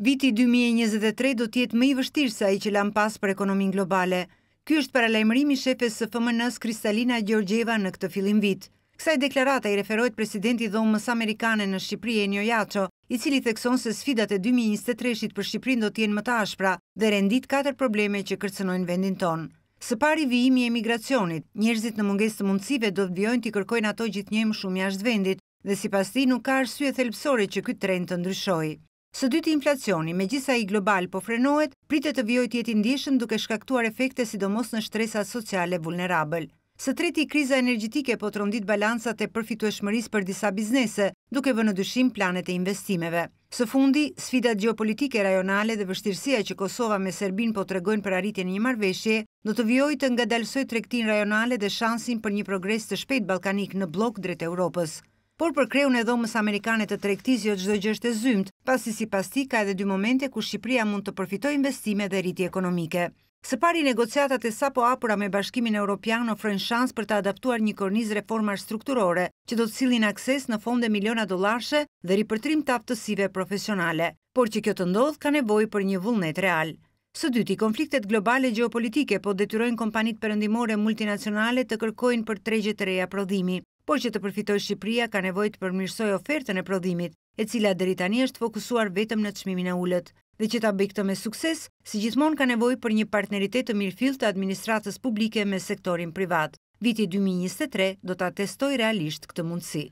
Viti 2023 do tjetë më i vështirë sa i që lam pas për ekonomin globale. Ky është për alejmërimi shefës së fëmënës Kristalina Gjorgjeva në këtë filim vit. Kësaj deklarata i referojt presidenti dhomë mësë Amerikanë në Shqipri e Njojaco, i cili thekson se sfidat e 2023 për Shqiprin do tjenë më tashpra dhe rendit 4 probleme që kërcënojnë vendin tonë. Së pari vijimi e emigracionit, njerëzit në munges të mundësive do të vjojnë të i kërkojnë ato gjithë një më shumë jashtë vendit dhe si pas ti nuk ka arsye thelpsore që këtë trend të ndryshojë. Së dyti inflacioni, me gjitha i global po frenohet, pritet të vjoj tjeti ndishën duke shkaktuar efekte sidomos në shtresa sociale vulnerabël. Së treti kriza energjitike po të rondit balansat e përfitu e shmëris për disa biznese, duke vë në dyshim planet e investimeve. Së fundi, sfida geopolitike rajonale dhe vështirësia që Kosova me Serbin po të regojnë për arritje një marveshje, do të vjoj të nga dalsoj trektin rajonale dhe shansin për një progres të shpet balkanik në blok drejt Europës por për kreun e dhomës amerikane të trektisjo gjdo gjështë e zymt, pasi si pas ti ka edhe dy momente ku Shqipria mund të përfitoj investime dhe rriti ekonomike. Së pari negociatat e sapo apura me bashkimin e Europian ofrojnë shans për të adaptuar një korniz reformar strukturore që do të cilin akses në fonde miliona dolarshe dhe ripërtrim të aptësive profesionale, por që kjo të ndodh ka nevoj për një vullnet real. Së dyti, konfliktet globale geopolitike po detyrojnë kompanit përëndimore multinacionale të kërkojnë për tregje të reja prodhimi por që të përfitoj Shqipria ka nevoj të përmirsoj ofertën e prodhimit, e cila dheri tani është fokusuar vetëm në të shmimin e ullët. Dhe që ta bëjkëtë me sukses, si gjithmon ka nevoj për një partneritet të mirëfil të administratës publike me sektorin privat. Viti 2023 do të atestoj realisht këtë mundësi.